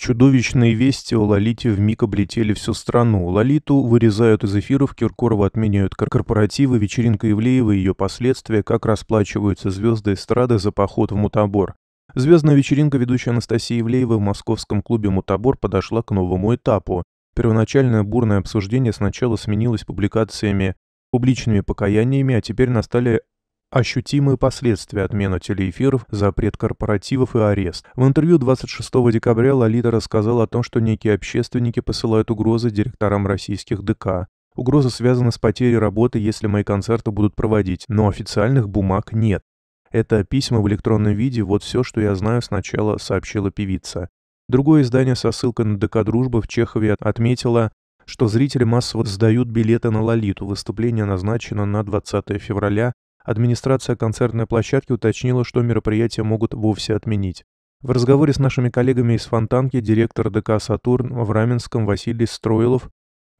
Чудовищные вести о Лолите вмиг облетели всю страну. Лолиту вырезают из эфиров, Киркорова отменяют корпоративы, вечеринка Евлеева и ее последствия, как расплачиваются звезды эстрады за поход в мутабор. Звездная вечеринка ведущая Анастасия Евлеева в московском клубе «Мутабор» подошла к новому этапу. Первоначальное бурное обсуждение сначала сменилось публикациями, публичными покаяниями, а теперь настали Ощутимые последствия отмены телеэфиров, запрет корпоративов и арест. В интервью 26 декабря Лолита рассказала о том, что некие общественники посылают угрозы директорам российских ДК. Угроза связана с потерей работы, если мои концерты будут проводить, но официальных бумаг нет. Это письма в электронном виде, вот все, что я знаю сначала, сообщила певица. Другое издание со ссылкой на ДК «Дружба» в Чехове отметило, что зрители массово сдают билеты на Лолиту. Выступление назначено на 20 февраля, Администрация концертной площадки уточнила, что мероприятие могут вовсе отменить. В разговоре с нашими коллегами из Фонтанки директор ДК «Сатурн» в Раменском Василий Строилов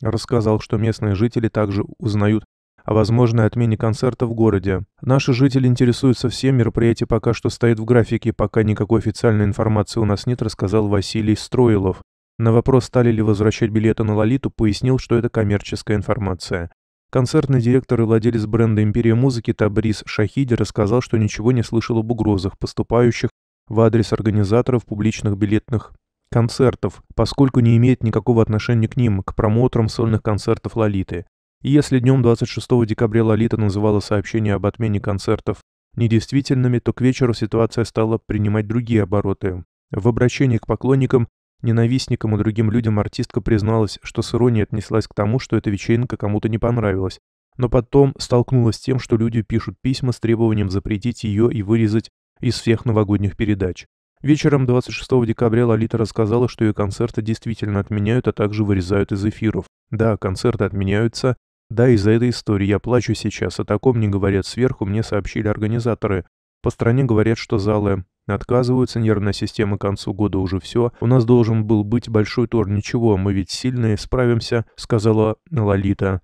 рассказал, что местные жители также узнают о возможной отмене концерта в городе. Наши жители интересуются всем, мероприятие пока что стоит в графике, пока никакой официальной информации у нас нет, рассказал Василий Строилов. На вопрос, стали ли возвращать билеты на Лолиту, пояснил, что это коммерческая информация. Концертный директор и владелец бренда «Империя музыки» Табрис Шахиди рассказал, что ничего не слышал об угрозах, поступающих в адрес организаторов публичных билетных концертов, поскольку не имеет никакого отношения к ним, к промоутерам сольных концертов «Лолиты». И если днем 26 декабря «Лолита» называла сообщение об отмене концертов недействительными, то к вечеру ситуация стала принимать другие обороты. В обращении к поклонникам Ненавистникам и другим людям артистка призналась, что с иронией отнеслась к тому, что эта вечеринка кому-то не понравилась, но потом столкнулась с тем, что люди пишут письма с требованием запретить ее и вырезать из всех новогодних передач. Вечером 26 декабря Лолита рассказала, что ее концерты действительно отменяют, а также вырезают из эфиров. Да, концерты отменяются. Да, из-за этой истории я плачу сейчас. О таком не говорят сверху, мне сообщили организаторы. По стране говорят, что залы Отказываются нервная система к концу года уже все. У нас должен был быть большой тур. Ничего, мы ведь сильные, справимся, сказала Лолита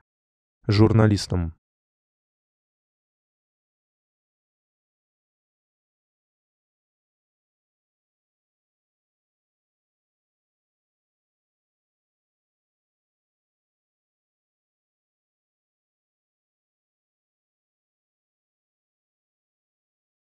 журналистам.